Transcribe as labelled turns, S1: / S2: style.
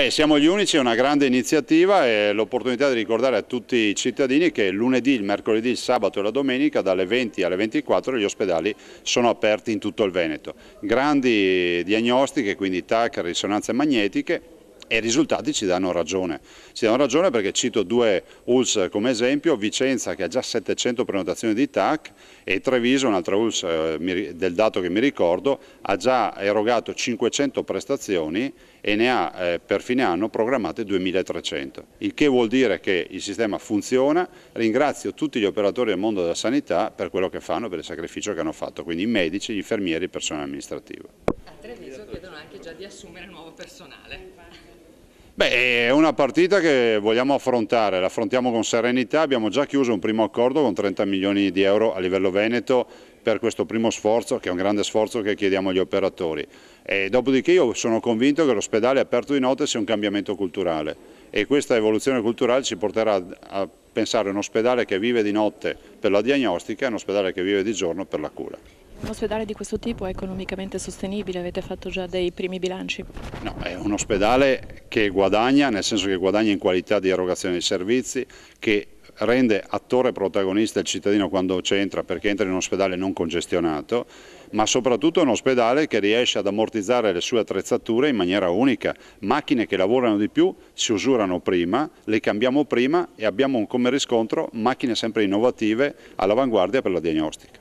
S1: Beh, siamo gli unici, è una grande iniziativa e l'opportunità di ricordare a tutti i cittadini che lunedì, il mercoledì, il sabato e la domenica dalle 20 alle 24 gli ospedali sono aperti in tutto il Veneto. Grandi diagnostiche, quindi TAC, risonanze magnetiche, e i risultati ci danno ragione. Ci danno ragione perché cito due ULS come esempio, Vicenza che ha già 700 prenotazioni di TAC e Treviso, un'altra ULS eh, del dato che mi ricordo, ha già erogato 500 prestazioni e ne ha eh, per fine anno programmate 2300, il che vuol dire che il sistema funziona, ringrazio tutti gli operatori del mondo della sanità per quello che fanno, per il sacrificio che hanno fatto, quindi i medici, gli infermieri e il personale amministrativo
S2: anche già di assumere nuovo personale.
S1: Beh, è una partita che vogliamo affrontare, l'affrontiamo con serenità, abbiamo già chiuso un primo accordo con 30 milioni di euro a livello veneto per questo primo sforzo, che è un grande sforzo che chiediamo agli operatori. E dopodiché io sono convinto che l'ospedale aperto di notte sia un cambiamento culturale e questa evoluzione culturale ci porterà a pensare a un ospedale che vive di notte per la diagnostica e a un ospedale che vive di giorno per la cura.
S3: Un ospedale di questo tipo è economicamente sostenibile? Avete fatto già dei primi bilanci?
S1: No, è un ospedale che guadagna, nel senso che guadagna in qualità di erogazione dei servizi, che rende attore protagonista il cittadino quando c'entra, perché entra in un ospedale non congestionato, ma soprattutto è un ospedale che riesce ad ammortizzare le sue attrezzature in maniera unica. Macchine che lavorano di più si usurano prima, le cambiamo prima e abbiamo come riscontro macchine sempre innovative all'avanguardia per la diagnostica.